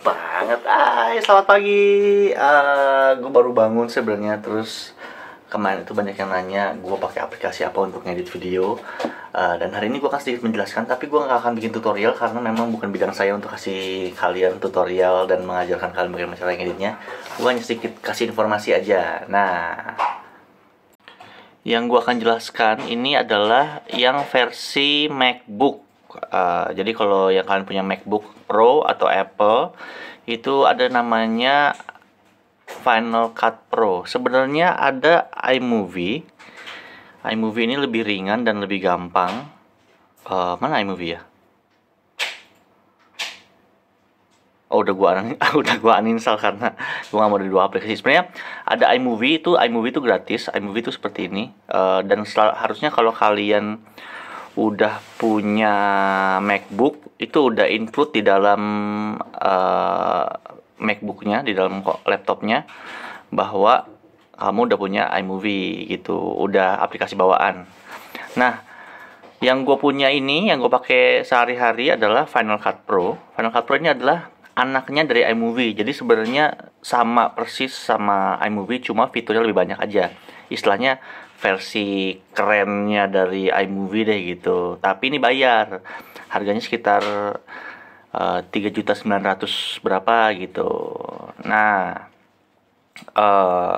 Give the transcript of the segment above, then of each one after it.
banget. Hai, selamat pagi. Uh, eh, gue baru bangun sebenarnya terus kemarin itu banyak yang nanya gue pakai aplikasi apa untuk ngedit video uh, dan hari ini gue akan sedikit menjelaskan tapi gue nggak akan bikin tutorial karena memang bukan bidang saya untuk kasih kalian tutorial dan mengajarkan kalian bagaimana cara ngeditnya gue hanya sedikit kasih informasi aja nah yang gue akan jelaskan ini adalah yang versi MacBook Uh, jadi kalau yang kalian punya MacBook Pro atau Apple itu ada namanya Final Cut Pro. Sebenarnya ada iMovie. iMovie ini lebih ringan dan lebih gampang. Uh, mana iMovie ya? Oh, udah gua udah gua uninstall karena gua gak mau ada dua aplikasi. Sebenarnya ada iMovie itu iMovie itu gratis. iMovie itu seperti ini uh, dan harusnya kalau kalian udah punya MacBook itu udah include di dalam uh, MacBooknya di dalam laptopnya bahwa kamu udah punya iMovie gitu udah aplikasi bawaan nah yang gue punya ini yang gue pakai sehari-hari adalah Final Cut Pro Final Cut Pro ini adalah anaknya dari iMovie jadi sebenarnya sama persis sama iMovie cuma fiturnya lebih banyak aja istilahnya versi kerennya dari iMovie deh gitu. Tapi ini bayar. Harganya sekitar eh, tiga juta berapa gitu. Nah, uh,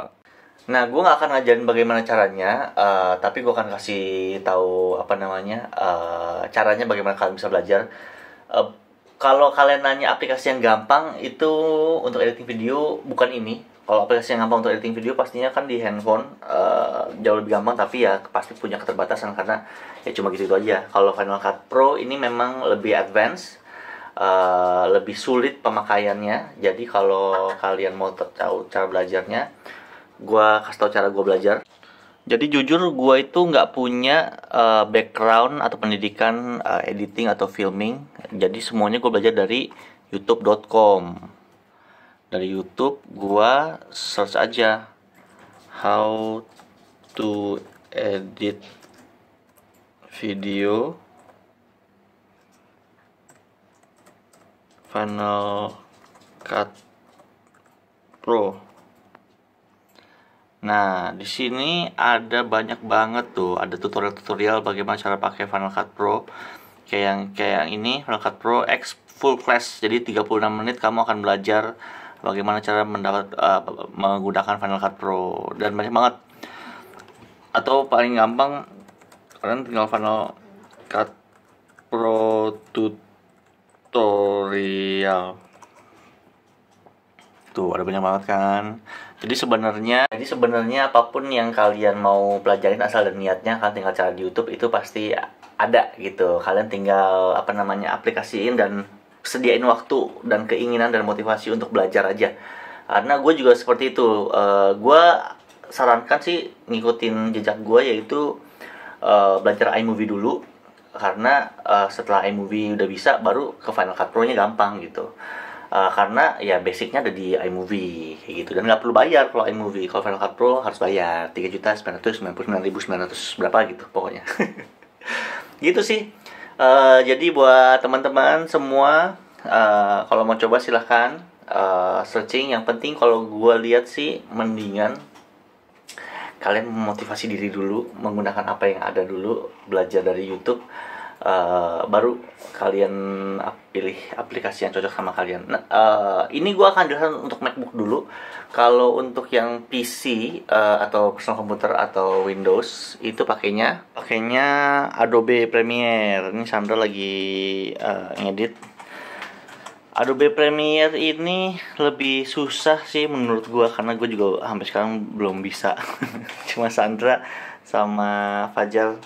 nah gue nggak akan ngajarin bagaimana caranya, uh, tapi gue akan kasih tahu apa namanya uh, caranya bagaimana kalian bisa belajar. Uh, kalau kalian nanya aplikasi yang gampang itu untuk editing video bukan ini, kalau aplikasi yang gampang untuk editing video pastinya kan di handphone uh, jauh lebih gampang tapi ya pasti punya keterbatasan karena ya cuma gitu itu aja kalau Final Cut Pro ini memang lebih advance uh, lebih sulit pemakaiannya jadi kalau kalian mau tahu cara belajarnya gue kasih tau cara gue belajar jadi jujur gue itu nggak punya uh, background atau pendidikan uh, editing atau filming jadi semuanya gue belajar dari youtube.com dari YouTube gua search aja how to edit video Final Cut Pro. Nah, di sini ada banyak banget tuh, ada tutorial-tutorial bagaimana cara pakai Final Cut Pro. Kayak yang kayak yang ini Final Cut Pro X full class. Jadi 36 menit kamu akan belajar bagaimana cara mendapat uh, menggunakan Final Cut Pro dan banyak banget atau paling gampang kalian tinggal Final Cut Pro tutorial tuh ada banyak banget kan jadi sebenarnya jadi sebenarnya apapun yang kalian mau pelajarin asal dan niatnya kalian tinggal cari di YouTube itu pasti ada gitu kalian tinggal apa namanya aplikasiin dan sediain waktu dan keinginan dan motivasi untuk belajar aja karena gue juga seperti itu uh, eh, gue sarankan sih ngikutin jejak gue yaitu uh, belajar iMovie dulu karena uh, setelah iMovie udah bisa baru ke Final Cut Pro nya gampang gitu uh, karena ya basicnya ada di iMovie gitu dan nggak perlu bayar kalau iMovie kalau Final Cut Pro harus bayar tiga juta sembilan ratus berapa gitu pokoknya gitu sih Uh, jadi buat teman-teman semua uh, kalau mau coba silahkan uh, searching. Yang penting kalau gue lihat sih mendingan kalian memotivasi diri dulu menggunakan apa yang ada dulu belajar dari YouTube uh, baru kalian pilih aplikasi yang cocok sama kalian. Nah, uh, ini gue akan jelaskan untuk MacBook dulu. Kalau untuk yang PC uh, eh, atau personal computer atau Windows itu pakainya pakainya Adobe Premiere. Ini Sandra lagi uh, ngedit. Adobe Premiere ini lebih susah sih menurut gue karena gue juga sampai sekarang belum bisa. Cuma Sandra sama Fajar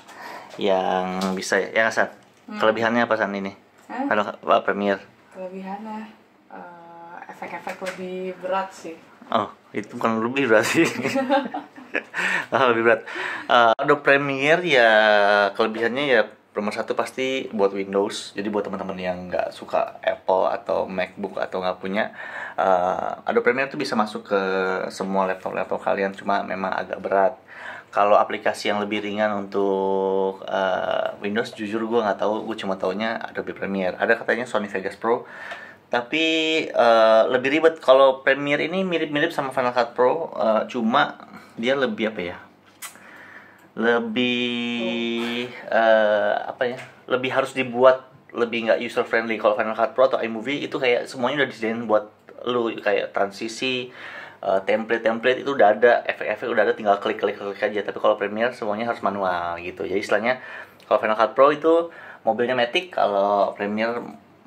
yang bisa ya, ya San? Hmm. Kelebihannya apa San ini? Hah? Halo, Pak Premier. Kelebihannya uh, efek-efek lebih berat sih. Oh, itu kan lebih berat sih. Oh, lebih berat. Uh, eh, Adobe Premiere ya kelebihannya ya nomor satu pasti buat Windows. Jadi buat teman-teman yang nggak suka Apple atau MacBook atau nggak punya, uh, eh, Adobe Premiere itu bisa masuk ke semua laptop-laptop kalian. Cuma memang agak berat kalau aplikasi yang lebih ringan untuk uh, Windows jujur gue nggak tahu gue cuma taunya Adobe Premiere ada katanya Sony Vegas Pro tapi uh, lebih ribet kalau Premiere ini mirip-mirip sama Final Cut Pro uh, cuma dia lebih apa ya lebih uh, apa ya lebih harus dibuat lebih nggak user friendly kalau Final Cut Pro atau iMovie itu kayak semuanya udah disediain buat lu kayak transisi uh, template-template itu udah ada, efek-efek udah ada, tinggal klik-klik-klik aja. Tapi kalau Premiere semuanya harus manual gitu. Jadi istilahnya kalau Final Cut Pro itu mobilnya matic, kalau Premiere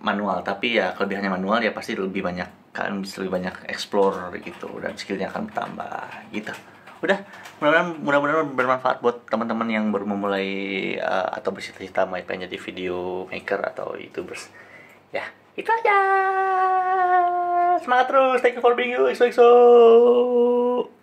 manual. Tapi ya kelebihannya manual ya pasti lebih banyak kan lebih banyak explore gitu dan skillnya akan bertambah gitu. Udah, mudah-mudahan mudah-mudahan bermanfaat buat teman-teman yang baru memulai uh, atau bercita-cita mau pengen jadi video maker atau youtubers. Ya, itu aja semangat terus. Thank you for being you. XOXO.